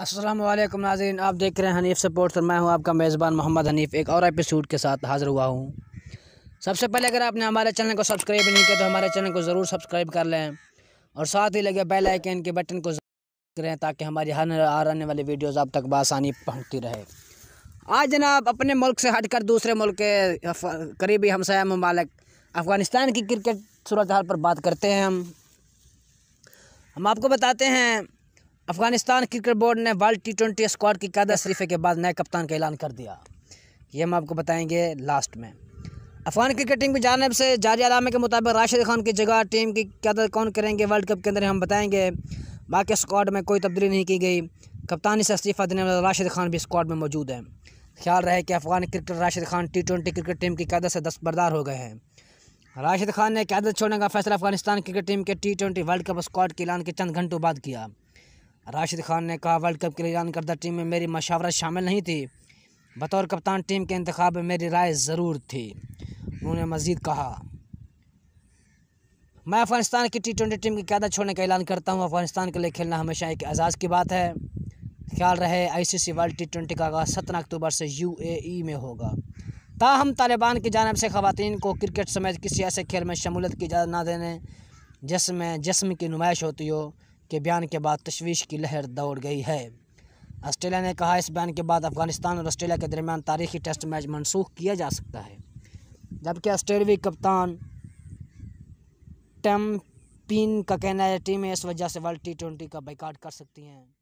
असलम नाजीन आप देख रहे हैं हनीफ सपोर्ट और मैं हूं आपका मेज़बान मोहम्मद हनीफ़ एक और एपिसोड के साथ हाज़िर हुआ हूं सबसे पहले अगर आपने हमारे चैनल को सब्सक्राइब नहीं किया तो हमारे चैनल को ज़रूर सब्सक्राइब कर लें और साथ ही लगे बेल आइकन के बटन को करें ताकि हमारी हर आ रहने वाली वीडियोज़ आप तक बसानी पहुँचती रहे आज जनाब अपने मुल्क से हट कर दूसरे मुल्क के करीबी हमसाया ममालक अफ़गानिस्तान की क्रिकेट सूरत हाल पर बात करते हैं हम हम आपको बताते हैं अफगानिस्तान क्रिकेट बोर्ड ने वर्ल्ड टी ट्वेंटी स्क्वाड की कायदा शरीफे के बाद नए कप्तान का ऐलान कर दिया ये हम आपको बताएंगे लास्ट में अफगान क्रिकेट टीम की जानब से जारी आलामे के मुताबिक राशिद खान की जगह टीम की क्यादत कौन करेंगे वर्ल्ड कप के अंदर हम बताएंगे बाकी स्क्वाड में कोई तब्दीली नहीं की गई कप्तानी से इस्तीफ़ा देने वाला राशिद खान भी स्क्वाड में मौजूद हैं ख्याल रहे कि Afghan cricketer Rashid Khan T twenty cricket team की क्यादत से दस्तबरदार हो गए हैं राशिद खान ने क्यादत छोड़ने का फैसला अफगानिस्तान क्रिकेट टीम के T twenty world cup squad के ऐलान के चंद घंटों बाद किया राशिद खान ने कहा वर्ल्ड कप के लिए ऐलान करदा टीम में मेरी मशावरत शामिल नहीं थी बतौर कप्तान टीम के इंतखब में मेरी राय ज़रूर थी उन्होंने मज़ीद कहा मैं अफगानिस्तान की टी ट्वेंटी टीम की क्यादत छोड़ने का ऐलान करता हूँ अफगानिस्तान के लिए खेलना हमेशा एक एजाज़ की बात है ख्याल रहे आईसीसी वर्ल्ड टी ट्वेंटी का आगाज़ सत्रह अक्टूबर से यूएई e में होगा ताहम तालिबान की जानब से खातन को क्रिकेट समेत किसी ऐसे खेल में शमूलियत की इजाज़त ना देने जिसमें जिसम की नुमाइश होती हो के बयान के बाद तशवीश की लहर दौड़ गई है ऑस्ट्रेलिया ने कहा इस बयान के बाद अफगानिस्तान और ऑस्ट्रेलिया के दरमियान तारीखी टेस्ट मैच मनसूख किया जा सकता है जबकि ऑस्ट्रेलवी कप्तान टम पिन का कहना है टीमें इस वजह से वर्ल्ड टी ट्वेंटी का बाइकाट कर सकती हैं